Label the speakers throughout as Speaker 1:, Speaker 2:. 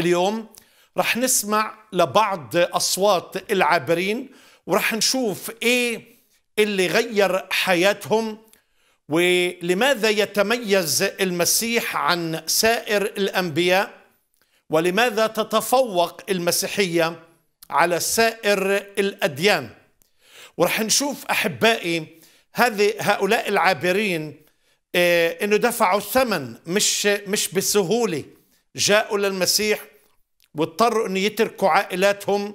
Speaker 1: اليوم رح نسمع لبعض أصوات العابرين ورح نشوف إيه اللي غير حياتهم ولماذا يتميز المسيح عن سائر الأنبياء ولماذا تتفوق المسيحية على سائر الأديان ورح نشوف أحبائي هذه هؤلاء العابرين آه، انه دفعوا الثمن مش مش بسهوله جاءوا للمسيح واضطروا أن يتركوا عائلاتهم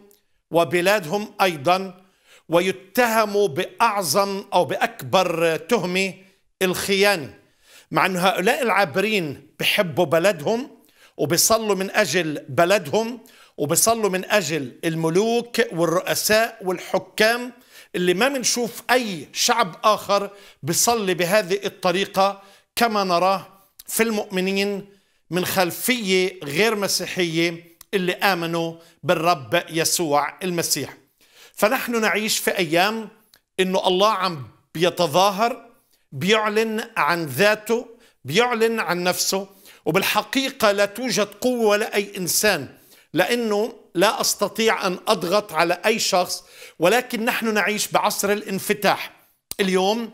Speaker 1: وبلادهم أيضا ويتهموا بأعظم أو بأكبر تهمة الخيانة مع أن هؤلاء العابرين بحبوا بلدهم وبيصلوا من أجل بلدهم وبيصلوا من أجل الملوك والرؤساء والحكام اللي ما بنشوف أي شعب آخر بيصلي بهذه الطريقة كما نراه في المؤمنين من خلفية غير مسيحية اللي آمنوا بالرب يسوع المسيح فنحن نعيش في أيام أنه الله عم بيتظاهر بيعلن عن ذاته بيعلن عن نفسه وبالحقيقة لا توجد قوة ولا أي إنسان لأنه لا أستطيع أن أضغط على أي شخص ولكن نحن نعيش بعصر الانفتاح اليوم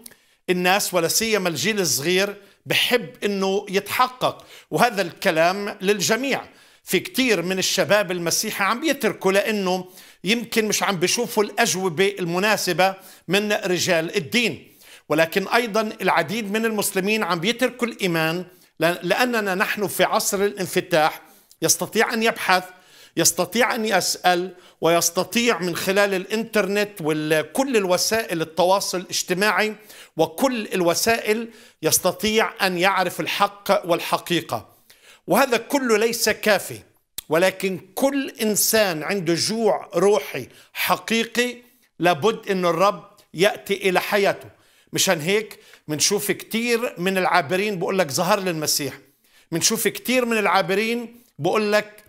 Speaker 1: الناس ولا سيما الجيل الصغير بحب انه يتحقق وهذا الكلام للجميع في كثير من الشباب المسيحي عم يتركوا لانه يمكن مش عم بيشوفوا الاجوبه المناسبه من رجال الدين ولكن ايضا العديد من المسلمين عم بيتركوا الايمان لاننا نحن في عصر الانفتاح يستطيع ان يبحث يستطيع أن يسأل ويستطيع من خلال الإنترنت وكل الوسائل التواصل الاجتماعي وكل الوسائل يستطيع أن يعرف الحق والحقيقة وهذا كله ليس كافي ولكن كل إنسان عنده جوع روحي حقيقي لابد أن الرب يأتي إلى حياته مشان هيك منشوف كتير من العابرين بقول لك ظهر للمسيح منشوف كتير من العابرين بقول لك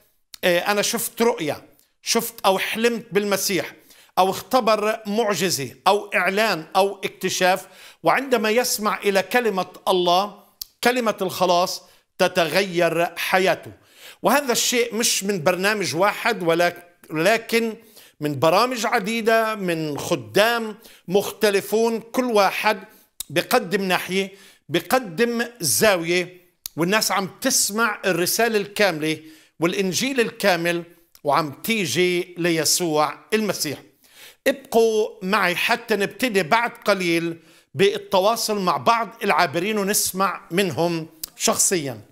Speaker 1: إيه، أنا شفت رؤية شفت أو حلمت بالمسيح أو اختبر معجزة أو إعلان أو اكتشاف وعندما يسمع إلى كلمة الله كلمة الخلاص تتغير حياته وهذا الشيء مش من برنامج واحد ولكن من برامج عديدة من خدام مختلفون كل واحد بقدم ناحية بقدم زاوية والناس عم تسمع الرسالة الكاملة والإنجيل الكامل وعم تيجي ليسوع المسيح ابقوا معي حتى نبتدي بعد قليل بالتواصل مع بعض العابرين ونسمع منهم شخصياً